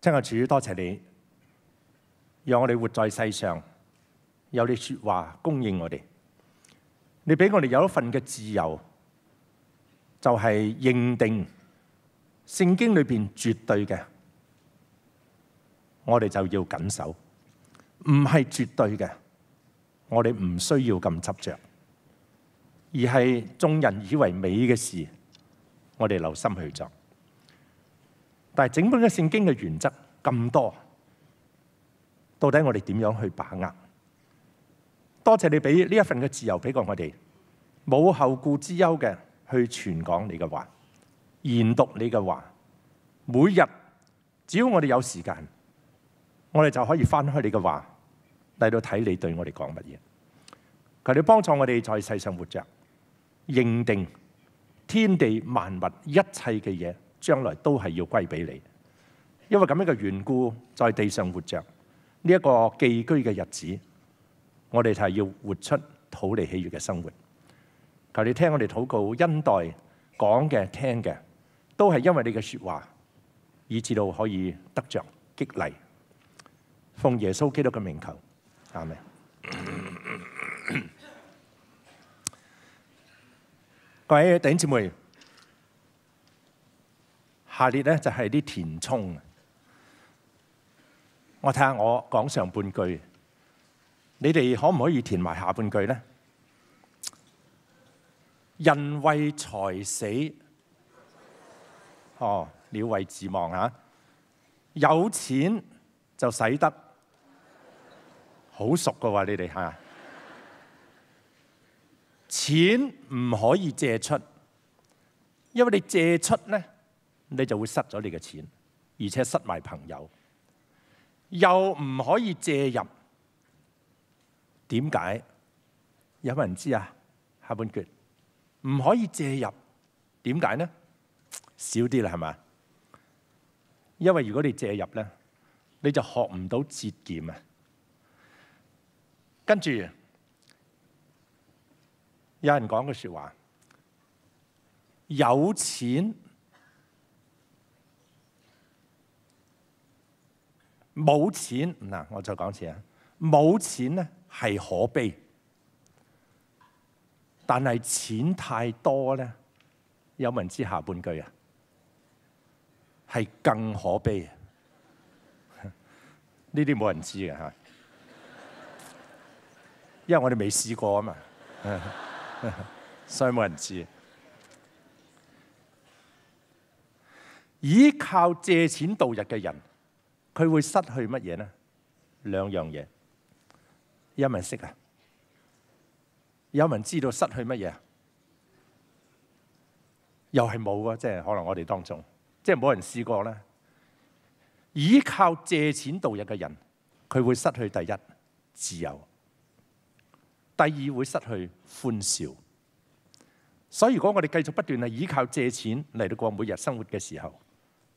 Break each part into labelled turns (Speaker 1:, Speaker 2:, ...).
Speaker 1: 亲个主多谢你，让我哋活在世上，有啲说话供应我哋。你俾我哋有一份嘅自由，就系认定圣经里边绝对嘅，我哋就要谨守。唔系绝对嘅，我哋唔需要咁执着，而系众人以为美嘅事，我哋留心去做。但系整本嘅圣经嘅原则咁多，到底我哋点样去把握？多谢你俾呢一份嘅自由俾过我哋，冇后顾之忧嘅去传讲你嘅话，研读你嘅话，每日只要我哋有时间，我哋就可以翻开你嘅话嚟到睇你对我哋讲乜嘢。求你帮助我哋在世上活着，认定天地万物一切嘅嘢。将来都系要归俾你，因为咁样嘅缘故，在地上活着呢一个寄居嘅日子，我哋就系要活出土里喜悦嘅生活。求你听我哋祷告，恩待讲嘅听嘅，都系因为你嘅说话，以至到可以得着激励。奉耶稣基督嘅名求，啱未？各位弟兄姊妹。下列咧就係啲填充。我睇下我講上半句，你哋可唔可以填埋下半句咧？人為財死，哦，鳥為自亡啊！有錢就使得，好熟噶喎，你哋嚇。錢唔可以借出，因為你借出咧。你就會失咗你嘅錢，而且失埋朋友，又唔可以借入。點解？有冇人知啊？下半句唔可以借入。點解呢？少啲啦，係嘛？因為如果你借入咧，你就學唔到節儉啊。跟住有人講句说話，有錢。冇錢嗱，我再講次啊，冇錢咧係可悲，但系錢太多咧，有冇人知下半句啊？係更可悲啊！呢啲冇人知嘅嚇，因為我哋未試過啊嘛，所以冇人知。依靠借錢度日嘅人。佢会失去乜嘢呢？两样嘢，有人识啊？有人知道失去乜嘢？又系冇啊！即系可能我哋当中，即系冇人试过啦。依靠借钱度日嘅人，佢会失去第一自由，第二会失去欢笑。所以如果我哋继续不断系依靠借钱嚟到过每日生活嘅时候，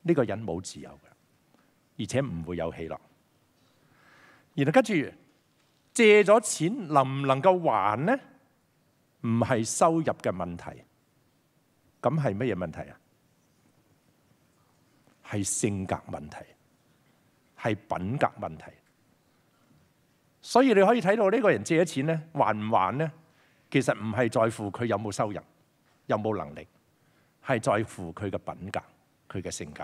Speaker 1: 呢个人冇自由嘅。而且唔會有喜囊。然後跟住借咗錢，能唔能夠還呢？唔係收入嘅問題，咁係乜嘢問題啊？係性格問題，係品格問題。所以你可以睇到呢個人借咗錢呢，還唔還呢？其實唔係在乎佢有冇收入，有冇能力，係在乎佢嘅品格，佢嘅性格。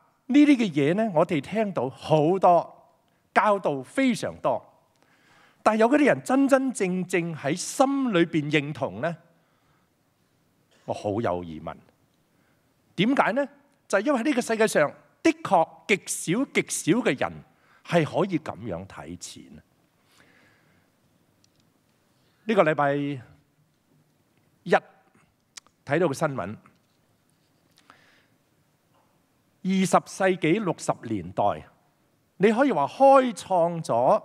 Speaker 1: 呢啲嘅嘢咧，我哋聽到好多教導，非常多，但系有嗰啲人真真正正喺心裏边認同咧，我好有疑問。點解咧？就係因為呢個世界上，的確極少極少嘅人係可以咁樣睇錢。呢個禮拜一睇到嘅新聞。二十世纪六十年代，你可以话开创咗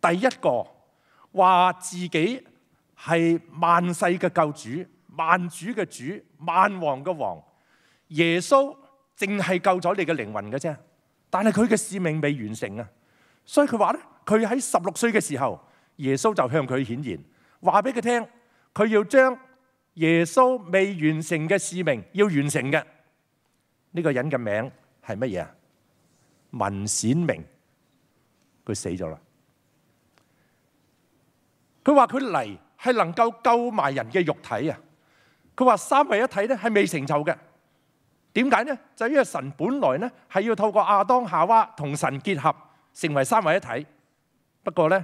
Speaker 1: 第一个话自己系万世嘅救主、万主嘅主、万王嘅王。耶稣净系救咗你嘅灵魂嘅啫，但系佢嘅使命未完成啊！所以佢话咧，佢喺十六岁嘅时候，耶稣就向佢显現，话俾佢听，佢要将耶稣未完成嘅使命要完成嘅。呢個人嘅名係乜嘢啊？文显明，佢死咗啦。佢話佢嚟係能夠救埋人嘅肉體啊。佢話三位一体咧係未成就嘅。點解呢？就因為神本來咧係要透過亚當夏娃同神結合成為三位一体。不過咧，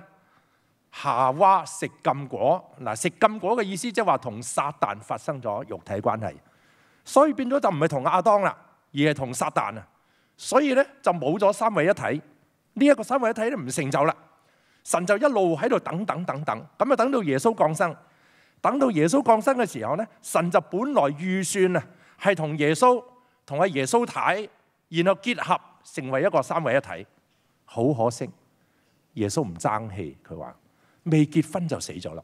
Speaker 1: 夏娃食禁果嗱，食禁果嘅意思即係話同撒旦發生咗肉體關係，所以變咗就唔係同亚當啦。而系同撒旦啊，所以咧就冇咗三位一体呢一个三位一体咧唔成就啦。神就一路喺度等等等等，咁啊等到耶稣降生，等到耶稣降生嘅时候咧，神就本来预算啊系同耶稣同阿耶稣太，然后结合成为一个三位一体。好可惜，耶稣唔争气，佢话未结婚就死咗啦。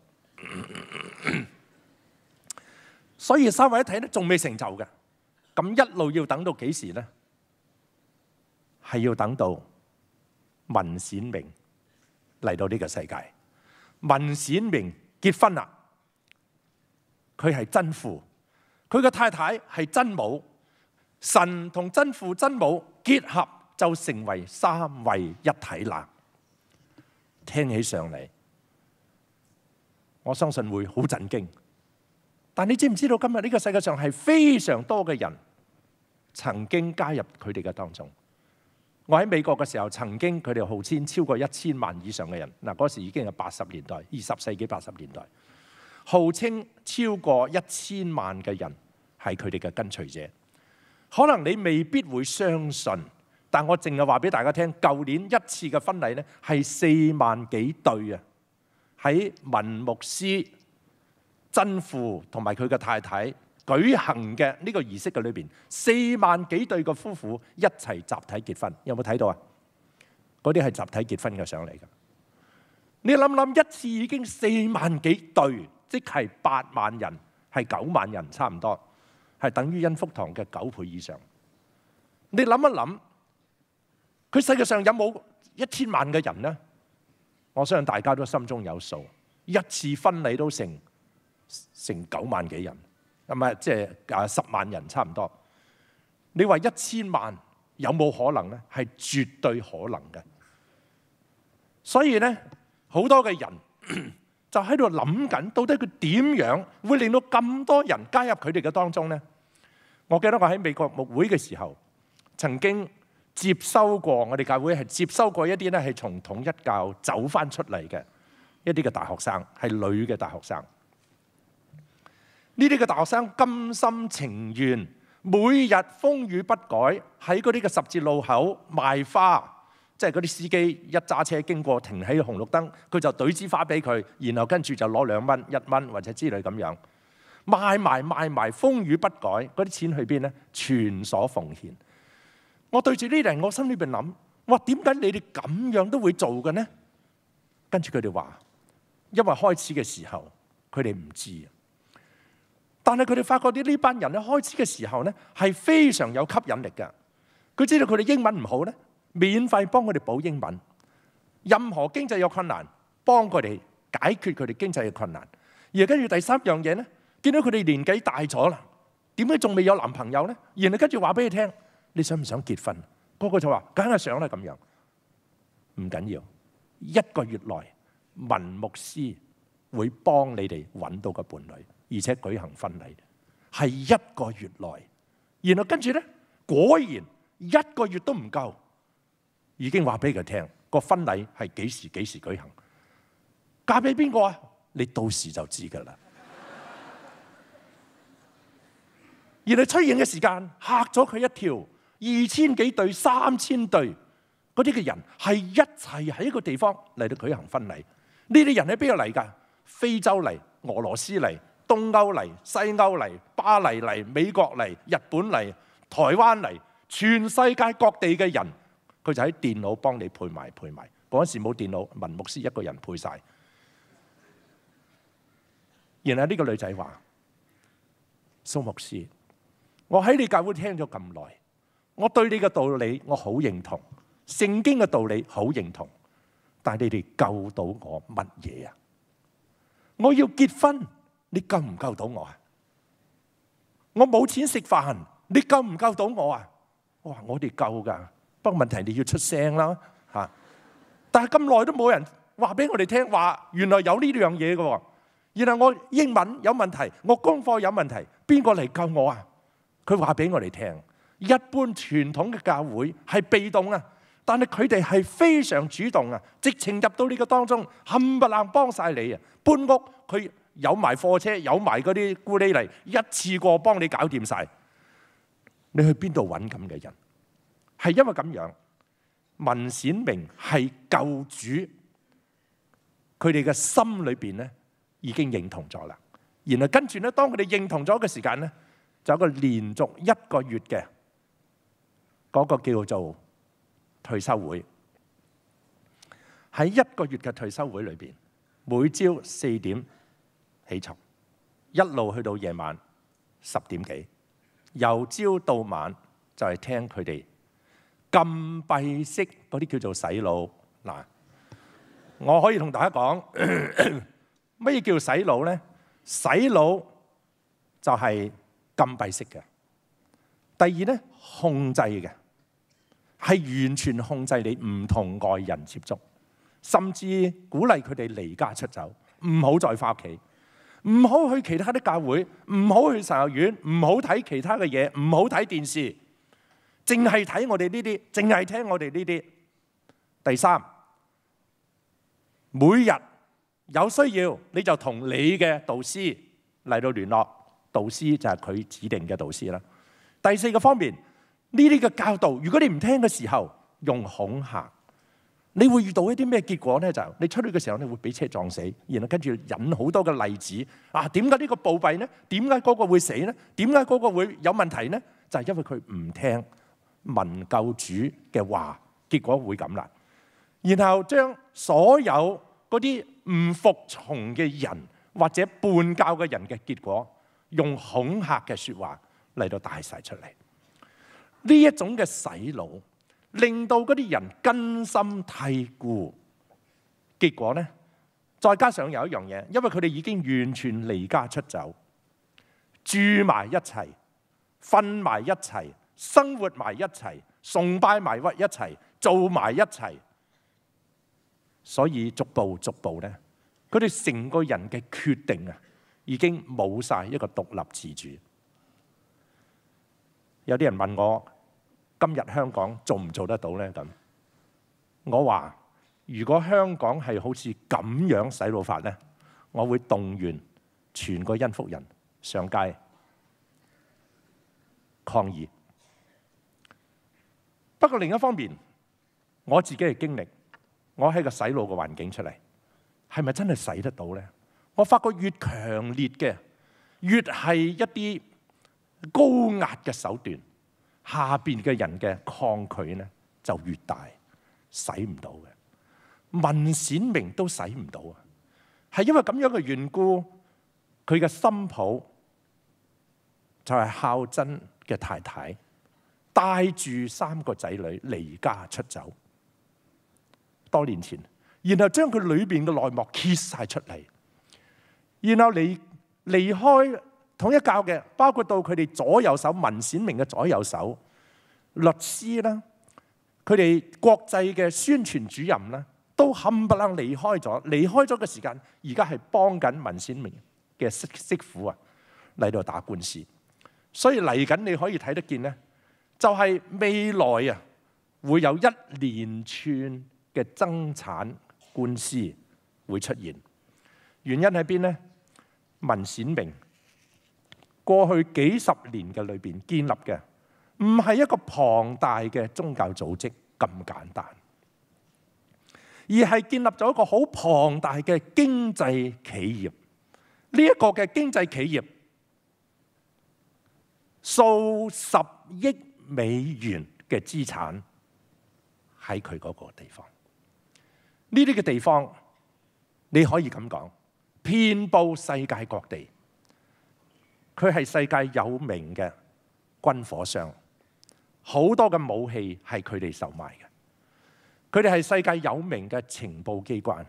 Speaker 1: 所以三位一体咧仲未成就嘅。咁一路要等到几时呢？系要等到文显明嚟到呢个世界，文显明结婚啦。佢系真父，佢嘅太太系真母。神同真父真母结合就成为三位一体啦。听起上嚟，我相信会好震惊。但你知唔知道今日呢个世界上系非常多嘅人？曾經加入佢哋嘅當中，我喺美國嘅時候曾經佢哋號稱超過一千萬以上嘅人，嗱嗰時已經係八十年代二十世紀八十年代，號稱超過一千萬嘅人係佢哋嘅跟隨者。可能你未必會相信，但我淨係話俾大家聽，舊年一次嘅婚禮呢係四萬幾對啊！喺文牧師真父同埋佢嘅太太。举行嘅呢个仪式嘅里边，四万几对嘅夫妇一齐集体结婚，有冇睇到啊？嗰啲系集体结婚嘅相嚟噶。你谂谂，一次已经四万几对，即系八万人，系九万人差唔多，系等于恩福堂嘅九倍以上。你谂一谂，佢世界上有冇一千万嘅人呢？我相信大家都心中有数，一次婚礼都成成九万几人。咁啊，即係啊十萬人差唔多。你話一千萬有冇可能咧？係絕對可能嘅。所以咧，好多嘅人 就喺度諗緊，到底佢點樣會令到咁多人加入佢哋嘅當中咧？我記得我喺美國牧會嘅時候，曾經接收過我哋教會係接收過一啲咧係從統一教走翻出嚟嘅一啲嘅大學生，係女嘅大學生。呢啲嘅大学生甘心情願，每日風雨不改，喺嗰啲嘅十字路口賣花，即係嗰啲司機一揸車經過停喺紅綠燈，佢就怼支花俾佢，然後跟住就攞兩蚊一蚊或者之類咁樣賣埋賣埋，風雨不改，嗰啲錢去邊呢？全所奉獻。我對住呢啲人，我心裏边諗，我点點解你哋咁樣都會做嘅呢？跟住佢哋話，因為開始嘅時候佢哋唔知。但系佢哋發覺啲呢班人咧開始嘅時候咧係非常有吸引力噶。佢知道佢哋英文唔好咧，免費幫佢哋補英文。任何經濟有困難，幫佢哋解決佢哋經濟嘅困難。而跟住第三樣嘢咧，見到佢哋年紀大咗啦，點解仲未有男朋友咧？然後跟住話俾佢聽，你想唔想結婚？個個就話：梗係想啦咁樣。唔緊要，一個月內，文牧師會幫你哋揾到個伴侶。而且舉行婚禮係一個月內，然後跟住咧，果然一個月都唔夠，已經話俾佢聽個婚禮係幾時幾時舉行，嫁俾邊個啊？你到時就知噶啦。而係出現嘅時間嚇咗佢一跳，二千幾對、三千對嗰啲嘅人係一齐喺一個地方嚟到舉行婚禮。呢啲人喺邊度嚟㗎？非洲嚟、俄羅斯嚟。东欧嚟、西欧嚟、巴黎嚟、美国嚟、日本嚟、台湾嚟，全世界各地嘅人，佢就喺电脑帮你配埋配埋。嗰时冇电脑，文牧师一个人配晒。然后呢个女仔话：，苏牧师，我喺你教会听咗咁耐，我对你嘅道理我好认同，圣经嘅道理好认同，但系你哋救到我乜嘢啊？我要结婚。你救唔救到我啊？我冇钱食饭，你救唔救到我啊？我话我哋救噶，不过问题你要出声啦吓。但系咁耐都冇人话俾我哋听话，原来有呢样嘢嘅。原后我英文有问题，我功课有问题，边个嚟救我啊？佢话俾我哋听，一般传统嘅教会系被动啊，但系佢哋系非常主动啊，直情入到呢个当中，冚唪唥帮晒你啊，搬屋佢。有埋貨車，有埋嗰啲孤呢嚟，一次過幫你搞掂晒。你去邊度揾咁嘅人？係因為咁樣，文显明係救主，佢哋嘅心裏邊咧已經認同咗啦。然後跟住咧，當佢哋認同咗嘅時間咧，就一個連續一個月嘅嗰個叫做退休會喺一個月嘅退休會裏邊，每朝四點。起床，一路去到夜晚十點幾，由朝到晚就係聽佢哋禁閉式嗰啲叫做洗腦嗱。我可以同大家講，乜 嘢叫洗腦咧？洗腦就係禁閉式嘅。第二咧，控制嘅係完全控制你唔同外人接觸，甚至鼓勵佢哋離家出走，唔好再翻屋企。唔好去其他啲教会，唔好去神学院，唔好睇其他嘅嘢，唔好睇电视，净系睇我哋呢啲，净系听我哋呢啲。第三，每日有需要你就同你嘅导师嚟到联络，导师就系佢指定嘅导师啦。第四个方面呢啲嘅教导，如果你唔听嘅时候，用恐吓。你會遇到一啲咩結果呢？就你出去嘅時候你會俾車撞死，然後跟住引好多嘅例子。啊，點解呢個暴毙呢？點解嗰個會死呢？點解嗰個會有問題呢？就係因為佢唔聽民教主嘅話，結果會咁啦。然後將所有嗰啲唔服從嘅人或者半教嘅人嘅結果，用恐嚇嘅说話嚟到大晒出嚟。呢一種嘅洗腦。令到嗰啲人根深蒂固，结果呢，再加上有一样嘢，因为佢哋已经完全离家出走，住埋一齐，瞓埋一齐，生活埋一齐，崇拜埋屈一齐，做埋一齐，所以逐步逐步呢，佢哋成个人嘅决定啊，已经冇晒一个独立自主。有啲人问我。今日香港做唔做得到呢？咁我話：如果香港係好似咁樣洗腦法呢，我會動員全個恩福人上街抗議。不過另一方面，我自己嘅經歷，我喺個洗腦嘅環境出嚟，係咪真係洗得到呢？我發覺越強烈嘅，越係一啲高壓嘅手段。下边嘅人嘅抗拒咧就越大，使唔到嘅，文显明都使唔到啊！系因为咁样嘅缘故，佢嘅心抱就系孝真嘅太太，带住三个仔女离家出走多年前，然后将佢里边嘅内幕揭晒出嚟，然后离离开。统一教嘅，包括到佢哋左右手文显明嘅左右手律师啦，佢哋国际嘅宣传主任啦，都冚唪唥离开咗。离开咗嘅时间，而家系帮紧文显明嘅媳媳妇啊嚟到打官司。所以嚟紧你可以睇得见咧，就系未来啊会有一连串嘅增产官司会出现。原因喺边咧？文显明。过去几十年嘅里边建立嘅，唔系一个庞大嘅宗教组织咁简单，而系建立咗一个好庞大嘅经济企业。呢一个嘅经济企业，数十亿美元嘅资产喺佢嗰个地方。呢啲嘅地方，你可以咁讲，遍布世界各地。佢係世界有名嘅軍火商，好多嘅武器係佢哋售賣嘅。佢哋係世界有名嘅情報機關、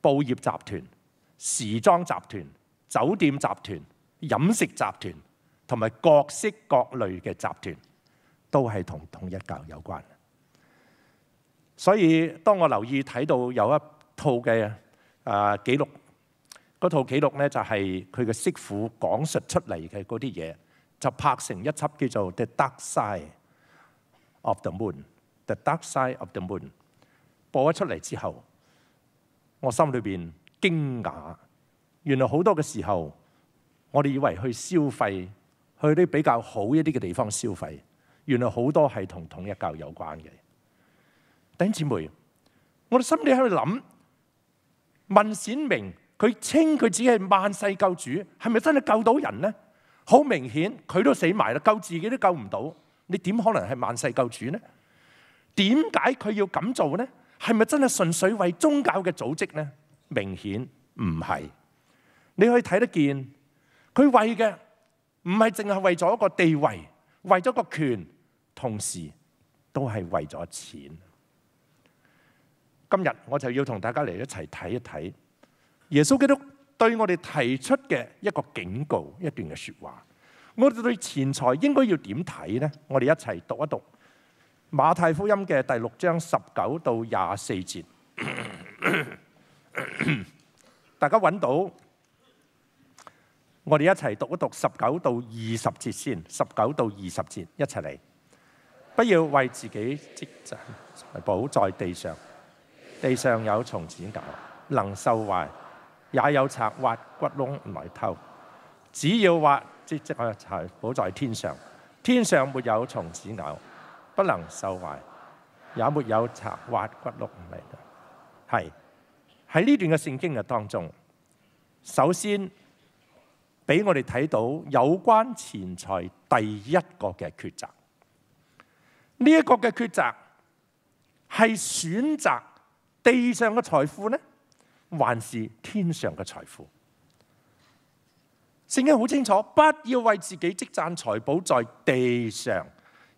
Speaker 1: 報業集團、時裝集團、酒店集團、飲食集團同埋各式各類嘅集團，都係同統一教有關。所以當我留意睇到有一套嘅啊記錄。嗰套記錄咧就係佢嘅媳婦講述出嚟嘅嗰啲嘢，就拍成一輯叫做《The Dark Side of the Moon》。《The Dark Side of the Moon》播咗出嚟之後，我心裏邊驚訝，原來好多嘅時候，我哋以為去消費去啲比較好一啲嘅地方消費，原來好多係同統一教有關嘅。頂姊妹，我哋心裏喺度諗問冼明。佢稱佢只系萬世救主，係咪真係救到人呢？好明顯，佢都死埋啦，救自己都救唔到，你點可能係萬世救主呢？點解佢要咁做呢？係咪真係純粹為宗教嘅組織呢？明顯唔係，你可以睇得見，佢為嘅唔係淨係為咗一個地位，為咗個權，同時都係為咗錢。今日我就要同大家嚟一齊睇一睇。耶稣基督对我哋提出嘅一个警告，一段嘅说话，我哋对钱财应该要点睇呢？我哋一齐读一读马太福音嘅第六章十九到廿四节，大家揾到，我哋一齐读一读十九到二十节先。十九到二十节，一齐嚟，不要为自己积攒财宝在地上，地上有虫子咬，能受坏。也有贼挖骨窿来偷，只要挖即即系财宝在天上，天上没有虫子咬，不能受坏，也没有贼挖骨窿嚟。系喺呢段嘅圣经嘅当中，首先俾我哋睇到有关钱财第一个嘅抉择，呢一个嘅抉择系选择地上嘅财富呢？还是天上嘅财富，圣经好清楚，不要为自己积攒财宝在地上。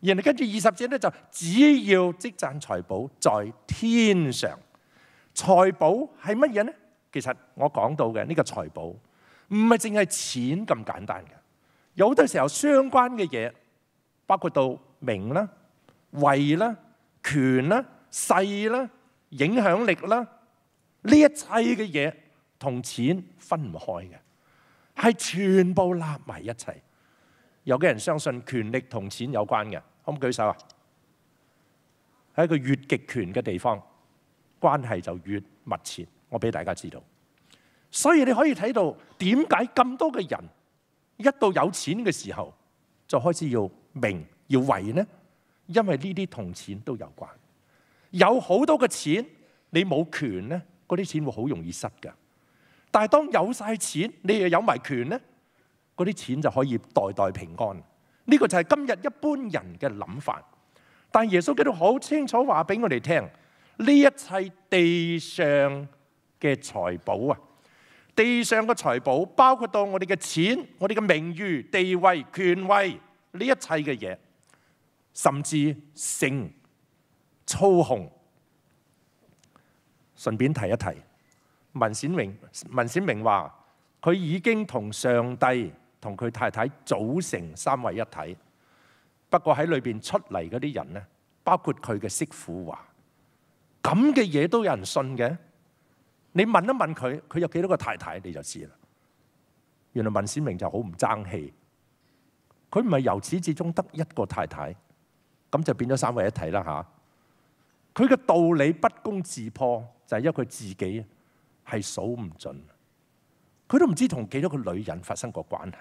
Speaker 1: 然后跟住二十节咧，就只要积攒财宝在天上。财宝系乜嘢呢？其实我讲到嘅呢个财宝，唔系净系钱咁简单嘅。有好多时候相关嘅嘢，包括到名啦、位啦、权啦、势啦、影响力啦。呢一切嘅嘢同钱分唔开嘅，系全部立埋一齐。有嘅人相信权力同钱有关嘅，可唔举手啊？喺一个越极权嘅地方，关系就越密切。我俾大家知道，所以你可以睇到点解咁多嘅人一到有钱嘅时候就开始要明要为呢？因为呢啲同钱都有关。有好多嘅钱你冇权呢？嗰啲錢會好容易失噶，但系當有晒錢，你又有埋權咧，嗰啲錢就可以代代平安。呢個就係今日一般人嘅諗法，但耶穌基督好清楚話俾我哋聽，呢一切地上嘅財寶啊，地上嘅財寶包括到我哋嘅錢、我哋嘅名譽、地位、權威呢一切嘅嘢，甚至性操控。順便提一提，文冼榮文冼榮話佢已經同上帝同佢太太組成三位一體。不過喺裏邊出嚟嗰啲人呢，包括佢嘅媳婦話，咁嘅嘢都有人信嘅。你問一問佢，佢有幾多個太太你就知啦。原來文冼榮就好唔爭氣，佢唔係由始至終得一個太太，咁就變咗三位一體啦嚇。佢嘅道理不攻自破，就系因为佢自己系数唔尽，佢都唔知同几多个女人发生过关系，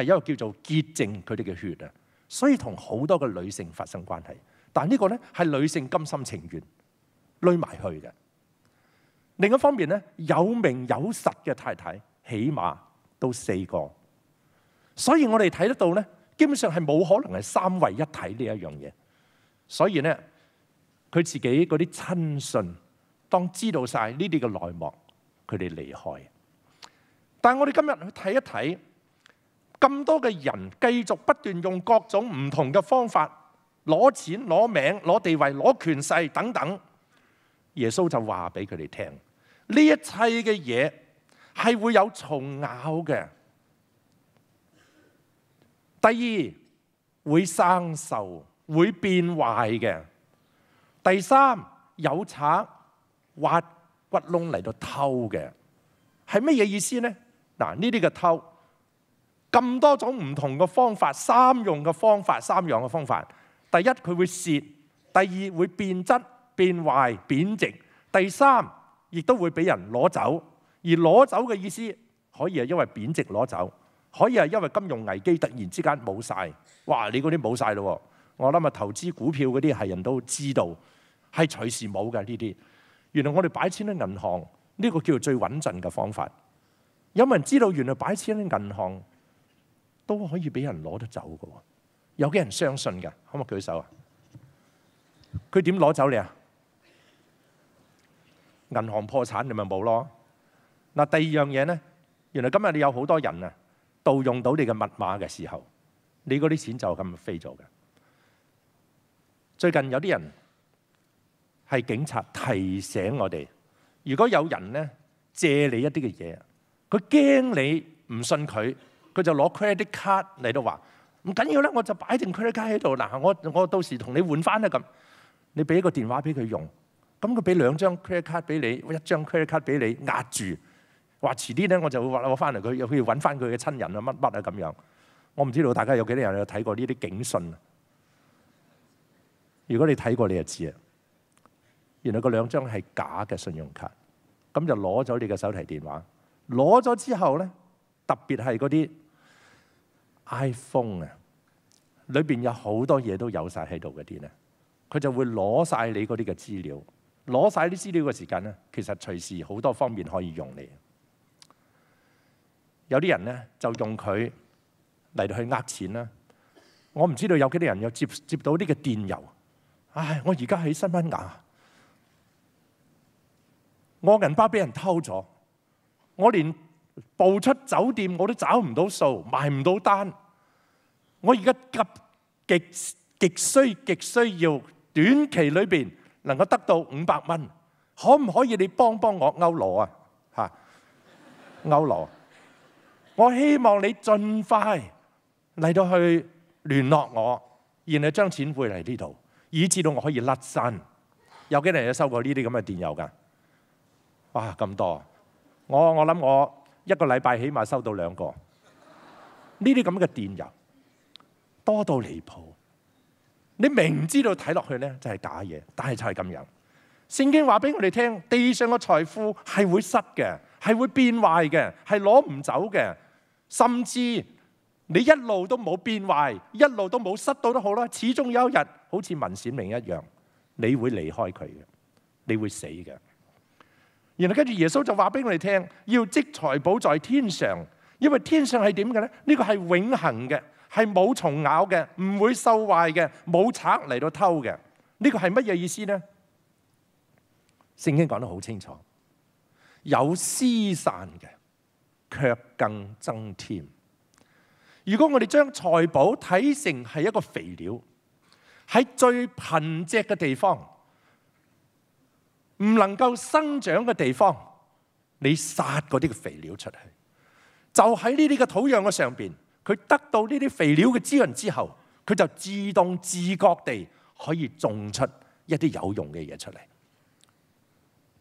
Speaker 1: 系一个叫做洁净佢哋嘅血啊，所以同好多嘅女性发生关系。但系呢个呢，系女性甘心情愿累埋去嘅。另一方面呢，有名有实嘅太太起码都四个，所以我哋睇得到呢，基本上系冇可能系三位一体呢一样嘢。所以呢。佢自己嗰啲亲信，当知道晒呢啲嘅内幕，佢哋离开。但系我哋今日去睇一睇，咁多嘅人继续不断用各种唔同嘅方法攞钱、攞名、攞地位、攞权势等等，耶稣就话俾佢哋听：呢一切嘅嘢系会有虫咬嘅，第二会生锈，会变坏嘅。第三有贼挖骨窿嚟到偷嘅，系乜嘢意思呢？嗱，呢啲嘅偷咁多种唔同嘅方法，三用嘅方法，三样嘅方法。第一佢会蚀，第二会变质变坏贬值，第三亦都会俾人攞走。而攞走嘅意思，可以系因为贬值攞走，可以系因为金融危机突然之间冇晒，哇！你嗰啲冇晒咯，我谂啊，投资股票嗰啲系人都知道。系随时冇嘅呢啲，原来我哋摆钱喺银行，呢个叫做最稳阵嘅方法。有冇人知道原来摆钱喺银行都可以俾人攞得走嘅？有几人相信嘅，可唔可以举手啊？佢点攞走你啊？银行破产你咪冇咯。嗱，第二样嘢咧，原来今日你有好多人啊盗用到你嘅密码嘅时候，你嗰啲钱就咁飞咗嘅。最近有啲人。係警察提醒我哋，如果有人咧借你一啲嘅嘢，佢驚你唔信佢，佢就攞 credit card 嚟到話唔緊要啦，我就擺定 credit card 喺度，嗱我我到時同你換翻啦咁，你俾個電話俾佢用，咁佢俾兩張 credit card 俾你，一張 credit card 俾你壓住，話遲啲咧我就會攞翻嚟佢，又以揾翻佢嘅親人啊乜乜啊咁樣。我唔知道大家有幾多人有睇過呢啲警訊啊？如果你睇過，你就知啊。原來嗰兩張係假嘅信用卡，咁就攞咗你嘅手提電話。攞咗之後咧，特別係嗰啲 iPhone 啊，裏邊有好多嘢都有晒喺度嘅啲咧，佢就會攞晒你嗰啲嘅資料。攞晒啲資料嘅時間咧，其實隨時好多方面可以用你。有啲人咧就用佢嚟到去呃錢啦。我唔知道有幾多人又接接到呢個電郵。唉，我而家喺西班牙。我銀包俾人偷咗，我連步出酒店我都找唔到數，賣唔到單。我而家極極極需極需要短期裏邊能夠得到五百蚊，可唔可以你幫幫我歐羅啊？嚇，歐羅！我希望你盡快嚟到去聯絡我，然後將錢匯嚟呢度，以至到我可以甩身。有幾多人有收過呢啲咁嘅電郵噶？哇咁多！我我谂我一个礼拜起码收到两个呢啲咁嘅电邮，多到离谱。你明知道睇落去咧就系假嘢，但系就系咁样。圣经话俾我哋听，地上嘅财富系会失嘅，系会变坏嘅，系攞唔走嘅。甚至你一路都冇变坏，一路都冇失到都好啦，始终有一日好似文显明一样，你会离开佢嘅，你会死嘅。然后跟住耶稣就话俾我哋听，要积财宝在天上，因为天上系点嘅咧？呢个系永恒嘅，系冇虫咬嘅，唔会受坏嘅，冇贼嚟到偷嘅。呢个系乜嘢意思咧？圣经讲得好清楚，有施散嘅，却更增添。如果我哋将财宝睇成系一个肥料，喺最贫瘠嘅地方。唔能够生长嘅地方，你杀嗰啲嘅肥料出去，就喺呢啲嘅土壤嘅上边，佢得到呢啲肥料嘅滋润之后，佢就自动自觉地可以种出一啲有用嘅嘢出嚟。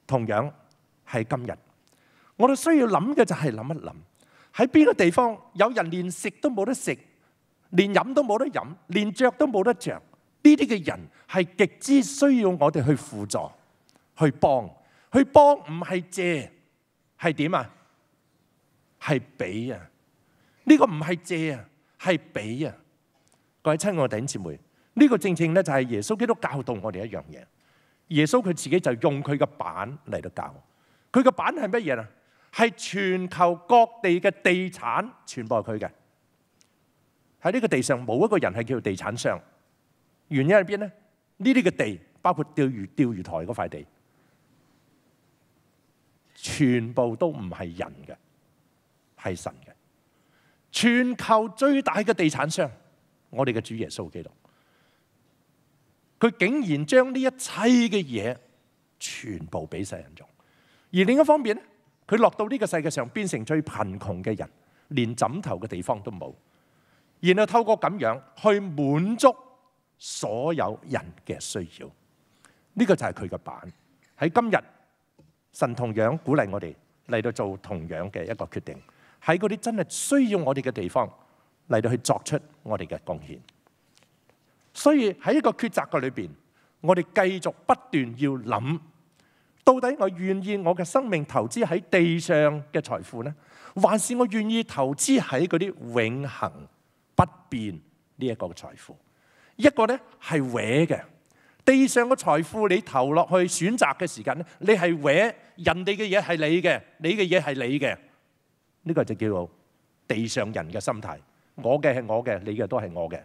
Speaker 1: 同样系今日，我哋需要谂嘅就系谂一谂喺边个地方，有人连食都冇得食，连饮都冇得饮，连着都冇得着。呢啲嘅人系极之需要我哋去辅助。去帮，去帮唔系借，系点啊？系俾啊！呢个唔系借啊，系俾啊！各位亲爱的弟兄姊妹，呢个正正咧就系耶稣基督教导我哋一样嘢。耶稣佢自己就用佢嘅板嚟到教佢嘅板系乜嘢啊？系全球各地嘅地产传播佢嘅。喺呢个地上冇一个人系叫做地产商。原因喺边咧？呢啲嘅地包括钓鱼钓鱼台嗰块地。全部都唔系人嘅，系神嘅。全球最大嘅地产商，我哋嘅主耶稣基督，佢竟然将呢一切嘅嘢全部俾世人做。而另一方面咧，佢落到呢个世界上变成最贫穷嘅人，连枕头嘅地方都冇。然后透过咁样去满足所有人嘅需要，呢个就系佢嘅板喺今日。神同樣鼓勵我哋嚟到做同樣嘅一個決定，喺嗰啲真係需要我哋嘅地方嚟到去作出我哋嘅貢獻。所以喺一個抉擇嘅裏邊，我哋繼續不斷要諗，到底我願意我嘅生命投資喺地上嘅財富呢，還是我願意投資喺嗰啲永恆不變呢一個財富？一個呢係歪嘅。地上嘅财富，你投落去选择嘅时间咧，你系搲人哋嘅嘢系你嘅，你嘅嘢系你嘅。呢个就叫做地上人嘅心态。我嘅系我嘅，你嘅都系我嘅。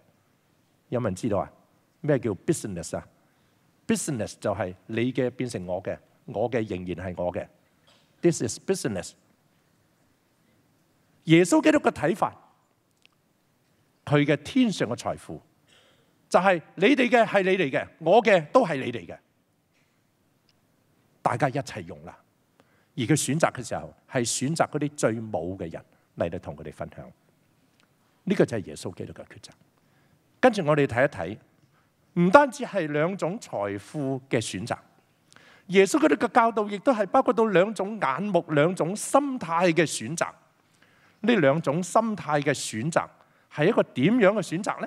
Speaker 1: 有冇人知道啊？咩叫 business 啊？business 就系你嘅变成我嘅，我嘅仍然系我嘅。This is business。耶稣基督嘅睇法，佢嘅天上嘅财富。就系你哋嘅系你哋嘅，我嘅都系你哋嘅，大家一齐用啦。而佢选择嘅时候，系选择嗰啲最冇嘅人嚟到同佢哋分享。呢个就系耶稣基督嘅抉择。跟住我哋睇一睇，唔单止系两种财富嘅选择，耶稣基督嘅教导亦都系包括到两种眼目、两种心态嘅选择。呢两种心态嘅选择系一个点样嘅选择呢？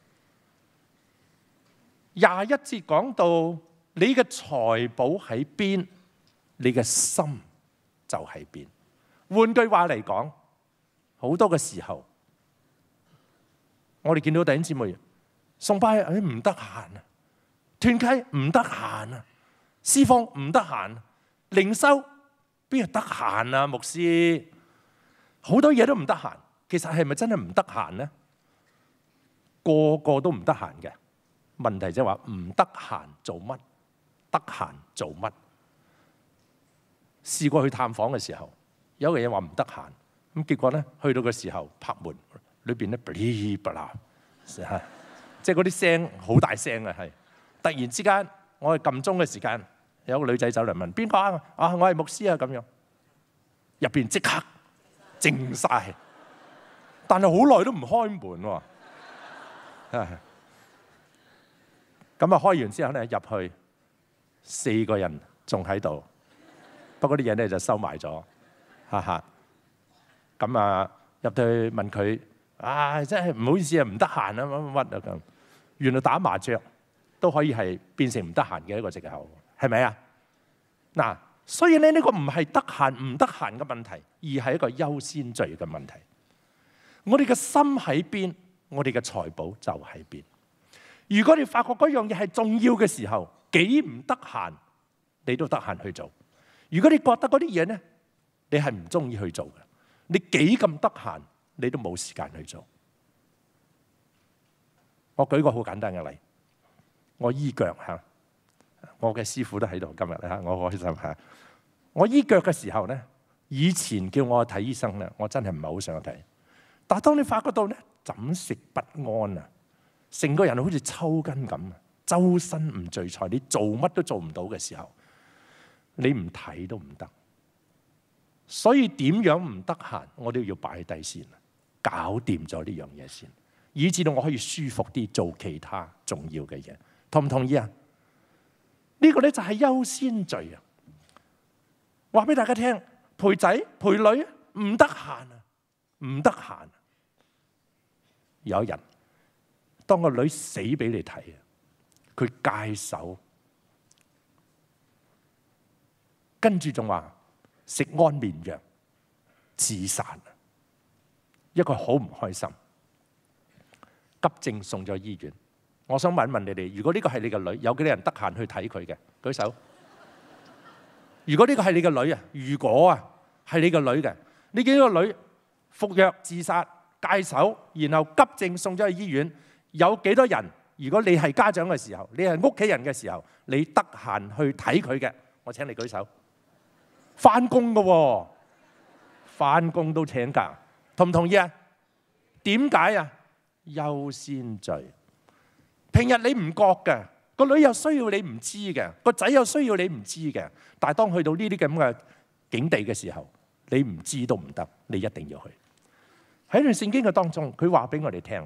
Speaker 1: 廿一節講到你嘅財寶喺邊，你嘅心就喺邊。換句話嚟講，好多嘅時候，我哋見到弟兄姊妹送拜，誒唔得閒啊，断契唔得閒啊，施放唔得閒，靈修邊度得閒啊？牧師好多嘢都唔得閒，其實係咪真係唔得閒咧？個個都唔得閒嘅。问题即系话唔得闲做乜？得闲做乜？试过去探访嘅时候，有个人话唔得闲，咁结果咧去到嘅时候拍门，里边咧里啪啦，即系嗰啲声好大声啊！系突然之间，我係揿钟嘅时间，有个女仔走嚟问边个啊？啊，我系牧师啊，咁样入边即刻静晒，但系好耐都唔开门喎。咁啊，開完之後咧入去，四個人仲喺度，不過啲嘢咧就收埋咗，哈哈。咁啊，入去問佢，啊真係唔好意思啊，唔得閒啊，乜乜乜啊咁。原來打麻雀都可以係變成唔得閒嘅一個藉口，係咪啊？嗱，所以咧呢個唔係得閒唔得閒嘅問題，而係一個優先序嘅問題。我哋嘅心喺邊，我哋嘅財寶就喺邊。如果你发觉嗰样嘢系重要嘅时候，几唔得闲，你都得闲去做。如果你觉得嗰啲嘢呢，你系唔中意去做嘅，你几咁得闲，你都冇时间去做。我举个好简单嘅例，我医脚吓，我嘅师傅都喺度。今日咧吓，我开心吓，我医脚嘅时候呢，以前叫我睇医生咧，我真系唔系好想睇。但当你发觉到呢，枕食不安啊。成個人好似抽筋咁，周身唔聚財，你做乜都做唔到嘅時候，你唔睇都唔得。所以點樣唔得閒，我都要擺低先，搞掂咗呢樣嘢先，以至到我可以舒服啲做其他重要嘅嘢。同唔同意啊？呢個咧就係優先序啊！話俾大家聽，陪仔陪女唔得閒啊，唔得閒有人。当个女死俾你睇啊！佢戒手，跟住仲话食安眠药自杀，一个好唔开心，急症送咗医院。我想问一问你哋：如果呢个系你嘅女，有几多人得闲去睇佢嘅？举手。如果呢个系你嘅女啊，如果啊系你嘅女嘅，你见到个女服药自杀、戒手，然后急症送咗去医院。有几多人？如果你係家長嘅時候，你係屋企人嘅時候，你得閒去睇佢嘅，我請你舉手。翻工嘅喎，翻工都請假，同唔同意啊？點解啊？優先序。平日你唔覺嘅，個女又需要你唔知嘅，個仔又需要你唔知嘅。但係當去到呢啲咁嘅境地嘅時候，你唔知都唔得，你一定要去。喺段聖經嘅當中，佢話俾我哋聽。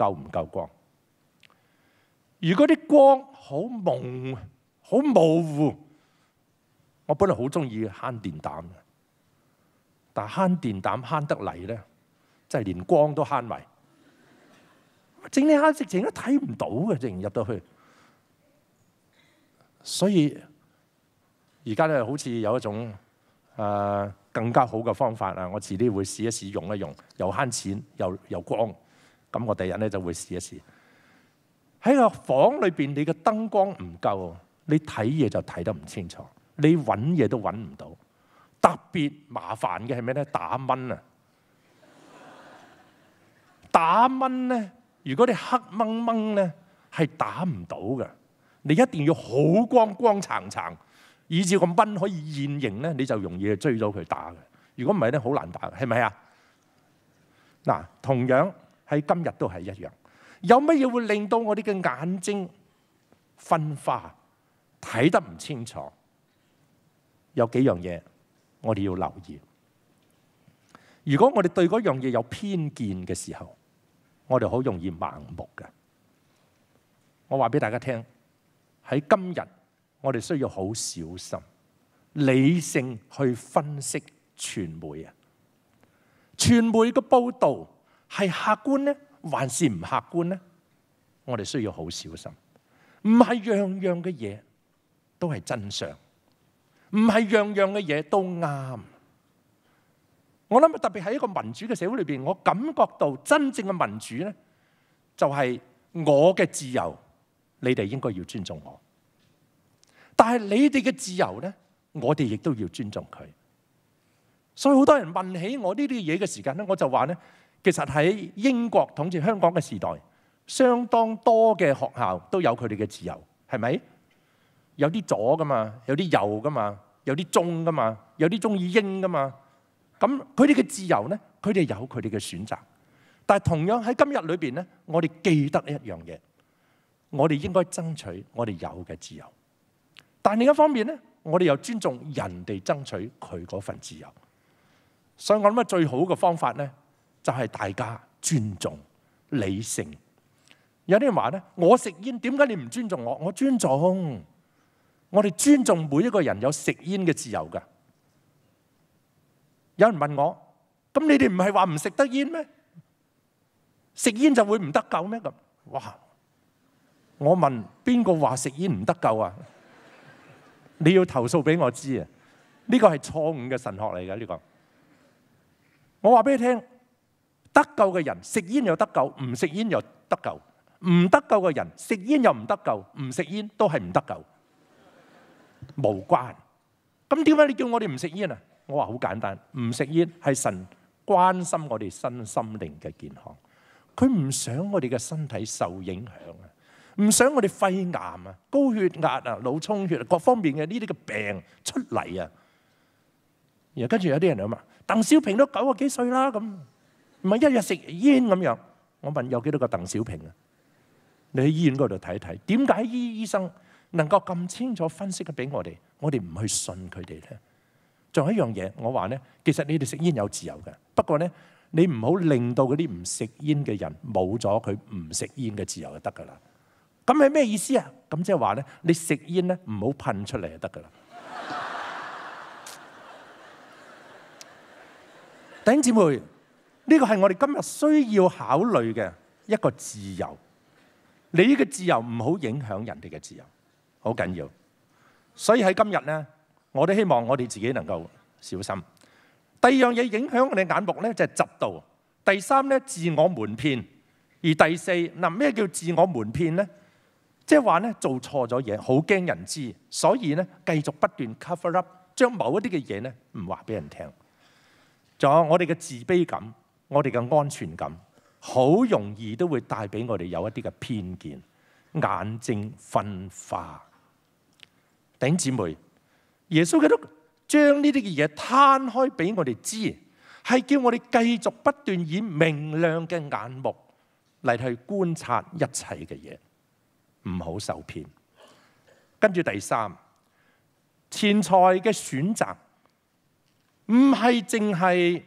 Speaker 1: 够唔够光？如果啲光好朦、好模糊，我本来好中意悭电胆嘅，但悭电胆悭得嚟咧，真系连光都悭埋，整理下直情都睇唔到嘅，直入到去。所以而家咧，好似有一种诶更加好嘅方法啊！我迟啲会试一试用一用，又悭钱又又光。咁我第日咧就會試一試喺個房裏边，你嘅燈光唔夠，你睇嘢就睇得唔清楚，你揾嘢都揾唔到，特別麻煩嘅係咩咧？打蚊啊！打蚊咧，如果你黑掹掹咧，係打唔到嘅。你一定要好光光層層，以至個蚊可以現形咧，你就容易追到佢打嘅。如果唔係咧，好難打，係咪啊？嗱，同樣。喺今日都系一樣，有乜嘢會令到我哋嘅眼睛分化，睇得唔清楚？有幾樣嘢我哋要留意。如果我哋對嗰樣嘢有偏見嘅時候，我哋好容易盲目嘅。我話俾大家聽，喺今日我哋需要好小心、理性去分析傳媒啊。傳媒嘅報道。系客观咧，还是唔客观咧？我哋需要好小心，唔系样样嘅嘢都系真相，唔系样样嘅嘢都啱。我谂特别喺一个民主嘅社会里边，我感觉到真正嘅民主咧，就系我嘅自由，你哋应该要尊重我。但系你哋嘅自由咧，我哋亦都要尊重佢。所以好多人问起我呢啲嘢嘅时间咧，我就话咧。其实喺英国统治香港嘅时代，相当多嘅学校都有佢哋嘅自由，系咪？有啲左噶嘛，有啲右噶嘛，有啲中噶嘛，有啲中意英噶嘛。咁佢哋嘅自由咧，佢哋有佢哋嘅选择。但系同样喺今日里边咧，我哋记得一样嘢，我哋应该争取我哋有嘅自由。但另一方面咧，我哋又尊重人哋争取佢嗰份自由。所以我谂最好嘅方法咧。就係大家尊重理性。有啲人話咧：我食煙，點解你唔尊重我？我尊重。我哋尊重每一個人有食煙嘅自由噶。有人問我：咁你哋唔係話唔食得煙咩？食煙就會唔得救咩？咁哇！我問邊個話食煙唔得救啊？你要投訴俾我知啊！呢個係錯誤嘅神學嚟嘅呢個。我話俾你聽。得救嘅人食煙又得救，唔食煙又得救；唔得救嘅人食煙又唔得救，唔食煙都係唔得救，無關。咁點解你叫我哋唔食煙啊？我話好簡單，唔食煙係神關心我哋身心靈嘅健康，佢唔想我哋嘅身體受影響啊，唔想我哋肺癌啊、高血壓啊、腦充血啊各方面嘅呢啲嘅病出嚟啊。然後跟住有啲人咁話：，鄧小平都九個幾歲啦咁。唔系一日食煙咁樣，我問有幾多個鄧小平啊？你去醫院嗰度睇一睇，點解醫醫生能夠咁清楚分析俾我哋？我哋唔去信佢哋咧。仲有一樣嘢，我話咧，其實你哋食煙有自由嘅，不過咧，你唔好令到嗰啲唔食煙嘅人冇咗佢唔食煙嘅自由就得噶啦。咁係咩意思啊？咁即係話咧，你食煙咧唔好噴出嚟就得噶啦。等姊妹。呢个系我哋今日需要考虑嘅一个自由，你嘅自由唔好影响人哋嘅自由，好紧要。所以喺今日呢，我都希望我哋自己能够小心。第二样嘢影响我哋眼目呢，就系嫉妒。第三呢，自我瞒骗。而第四嗱，咩叫自我瞒骗呢？即系话呢，做错咗嘢，好惊人知，所以呢，继续不断 cover up，将某一啲嘅嘢呢，唔话俾人听。仲有我哋嘅自卑感。我哋嘅安全感好容易都会带俾我哋有一啲嘅偏见、眼睛分化。顶姊妹，耶稣基督将呢啲嘅嘢摊开俾我哋知，系叫我哋继续不断以明亮嘅眼目嚟去观察一切嘅嘢，唔好受骗。跟住第三，钱财嘅选择唔系净系。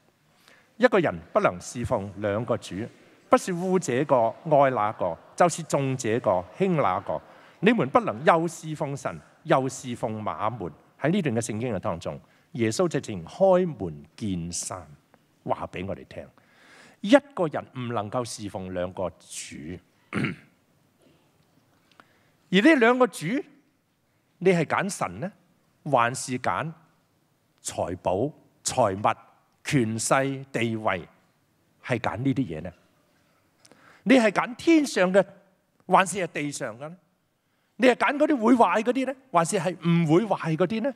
Speaker 1: 一个人不能侍奉两个主，不是污这个爱那个，就是重这个轻那个。你们不能又侍奉神又侍奉马门。喺呢段嘅圣经嘅当中，耶稣直情开门见山话俾我哋听：一个人唔能够侍奉两个主，而呢两个主，你系拣神呢，还是拣财宝财物？权势地位系拣呢啲嘢呢？你系拣天上嘅，还是系地上嘅呢？你系拣嗰啲会坏嗰啲呢？还是系唔会坏嗰啲呢？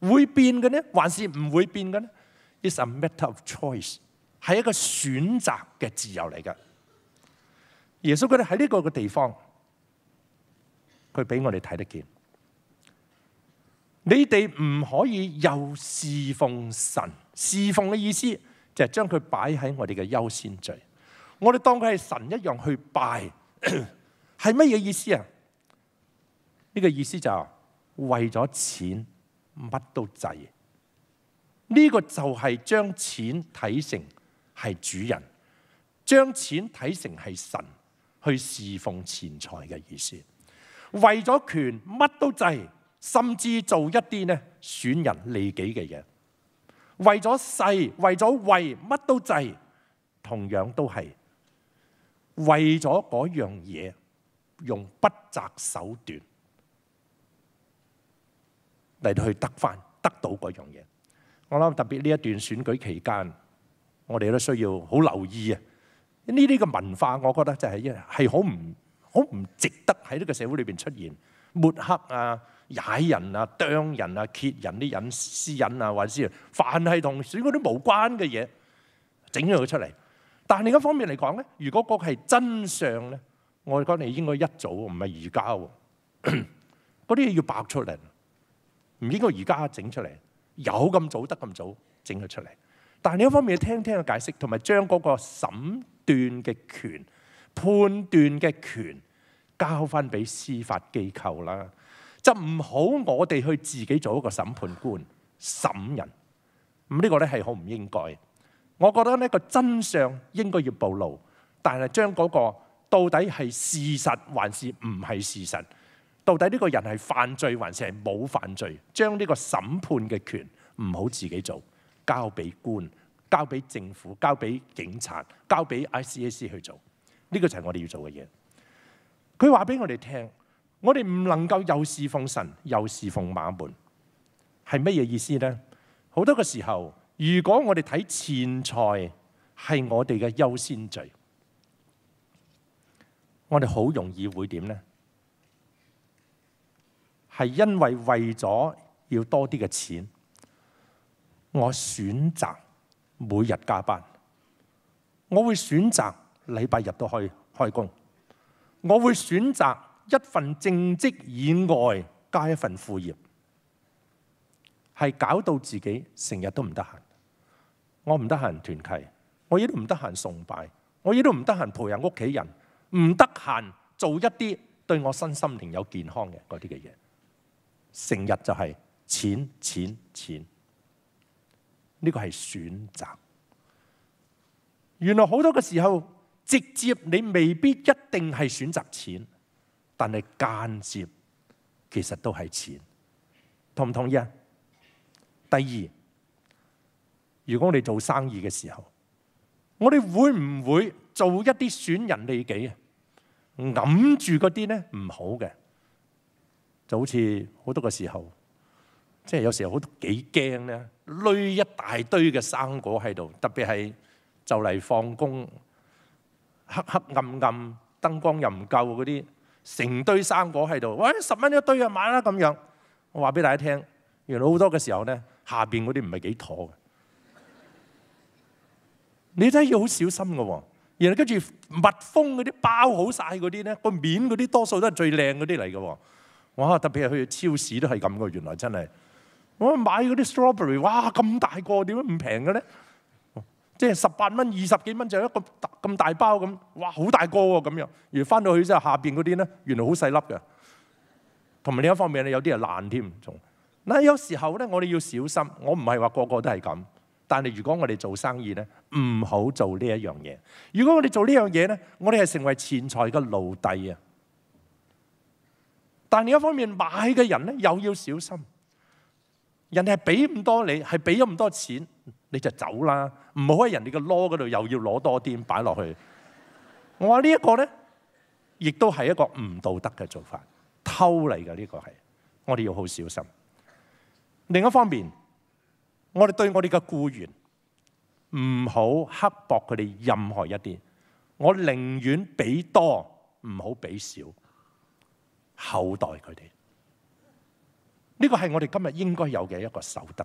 Speaker 1: 会变嘅呢？还是唔会变嘅呢 i s a matter of choice，系一个选择嘅自由嚟嘅。耶稣佢哋喺呢个嘅地方，佢俾我哋睇得见。你哋唔可以又侍奉神。侍奉嘅意思就系将佢摆喺我哋嘅优先序，我哋当佢系神一样去拜，系 乜嘢意思啊？呢个意思就为咗钱，乜都制。呢个就系将钱睇成系主人，将钱睇成系神去侍奉钱财嘅意思。为咗权，乜都制，甚至做一啲呢损人利己嘅嘢。为咗势，为咗为，乜都制，同样都系为咗嗰样嘢，用不择手段嚟到去得翻，得到嗰样嘢。我谂特别呢一段选举期间，我哋都需要好留意啊！呢啲嘅文化，我觉得就系系好唔好唔值得喺呢个社会里边出现抹黑啊！踩人啊，啄人啊，揭人啲隱私隱啊，或者凡係同選舉啲無關嘅嘢，整咗佢出嚟。但另一方面嚟講咧，如果嗰係真相咧，我覺得你應該一早唔係而家喎，嗰啲嘢要爆出嚟，唔應該而家整出嚟。有咁早得咁早整佢出嚟，但另一方面，聽聽嘅解釋，同埋將嗰個審斷嘅權、判斷嘅權交翻俾司法機構啦。就唔好我哋去自己做一个审判官审人，咁呢个咧系好唔应该。我觉得呢个真相应该要暴露，但系将嗰个到底系事实还是唔系事实，到底呢个人系犯罪还是系冇犯罪，将呢个审判嘅权唔好自己做，交俾官、交俾政府、交俾警察、交俾 I C a c 去做，呢个就系我哋要做嘅嘢。佢话俾我哋听，我哋唔能够又侍奉神又侍奉马门，系乜嘢意思呢？好多嘅时候，如果我哋睇钱财系我哋嘅优先罪，我哋好容易会点呢？系因为为咗要多啲嘅钱，我选择每日加班，我会选择礼拜日都开开工，我会选择。一份正职以外加一份副业，系搞到自己成日都唔得闲。我唔得闲团契，我亦都唔得闲崇拜，我亦都唔得闲陪人屋企人，唔得闲做一啲对我身心灵有健康嘅嗰啲嘅嘢。成日就系钱钱钱，呢个系选择。原来好多嘅时候，直接你未必一定系选择钱。但系间接，其实都系钱，同唔同意啊？第二，如果我哋做生意嘅时候，我哋会唔会做一啲损人利己啊？揞住嗰啲咧唔好嘅，就好似好多嘅时候，即系有时候好几惊咧，攞一大堆嘅生果喺度，特别系就嚟放工，黑黑暗暗，灯光又唔够嗰啲。成堆生果喺度，喂十蚊一堆啊，買啦咁樣。我話俾大家聽，原來好多嘅時候咧，下邊嗰啲唔係幾妥嘅，你真係要好小心嘅。然後跟住密封嗰啲包好晒嗰啲咧，個面嗰啲多數都係最靚嗰啲嚟嘅。哇！特別係去超市都係咁嘅，原來真係我買嗰啲 strawberry，哇咁大個，點解唔平嘅咧？即系十八蚊、二十幾蚊，就一個咁大包咁，哇，好大個喎咁樣。而翻到去之後，下邊嗰啲咧，原來好細粒嘅。同埋另一方面咧，有啲啊爛添。仲嗱，有時候咧，我哋要小心。我唔係話個個都係咁，但係如果我哋做生意咧，唔好做呢一樣嘢。如果我哋做呢樣嘢咧，我哋係成為錢財嘅奴隸啊！但係另一方面，買嘅人咧又要小心。人哋係俾咁多你，係俾咗咁多錢。你就走啦，唔好喺人哋嘅攞嗰度又要攞多啲摆落去。我话呢一个咧，亦都系一个唔道德嘅做法，偷嚟嘅呢个系，我哋要好小心。另一方面，我哋对我哋嘅雇员唔好刻薄佢哋任何一啲，我宁愿俾多，唔好俾少，厚待佢哋。呢个系我哋今日应该有嘅一个守則。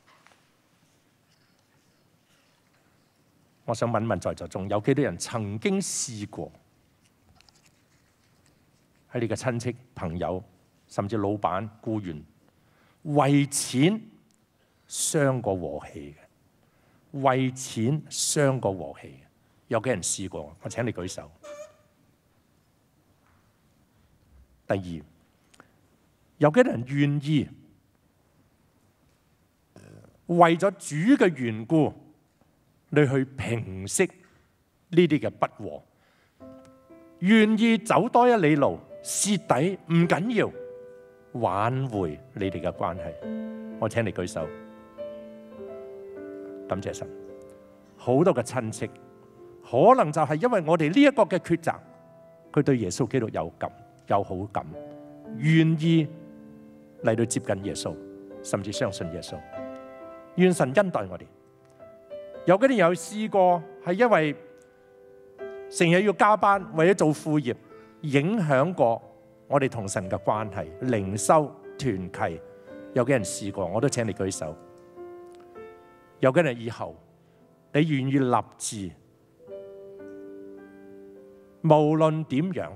Speaker 1: 我想问问在座仲有几多人曾经试过喺你嘅亲戚、朋友，甚至老板、雇员，为钱伤过和气嘅？为钱伤过和气嘅，有几人试过？我请你举手。第二，有几多人愿意为咗主嘅缘故？你去平息呢啲嘅不和，愿意走多一里路，蚀底唔紧要，挽回你哋嘅关系。我请你举手，感谢神。好多嘅亲戚，可能就系因为我哋呢一个嘅抉择，佢对耶稣基督有感有好感，愿意嚟到接近耶稣，甚至相信耶稣。愿神恩待我哋。有几人有试过？系因为成日要加班，为咗做副业，影响过我哋同神嘅关系、灵修、团契。有几人试过？我都请你举手。有几人以后你愿意立志，无论点样，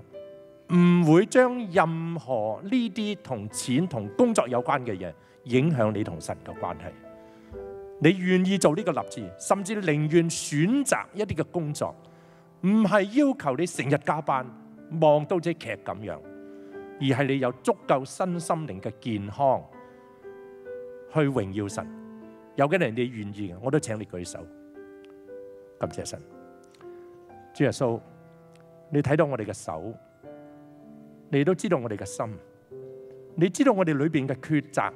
Speaker 1: 唔会将任何呢啲同钱、同工作有关嘅嘢，影响你同神嘅关系。你愿意做呢个立志，甚至宁愿选择一啲嘅工作，唔系要求你成日加班望到只剧咁样，而系你有足够身心灵嘅健康去荣耀神。有几人你愿意嘅？我都请你举手，感谢神。主耶稣，你睇到我哋嘅手，你都知道我哋嘅心，你知道我哋里边嘅抉择，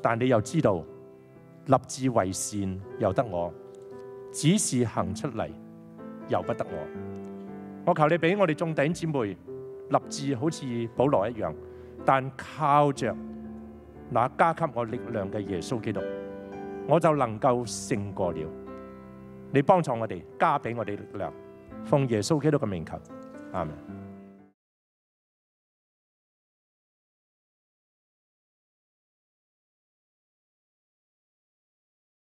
Speaker 1: 但你又知道。立志为善由得我，只是行出嚟由不得我。我求你俾我哋众顶姊妹立志好似保罗一样，但靠着那加给我力量嘅耶稣基督，我就能够胜过了。你帮助我哋，加俾我哋力量，奉耶稣基督嘅名求，阿门。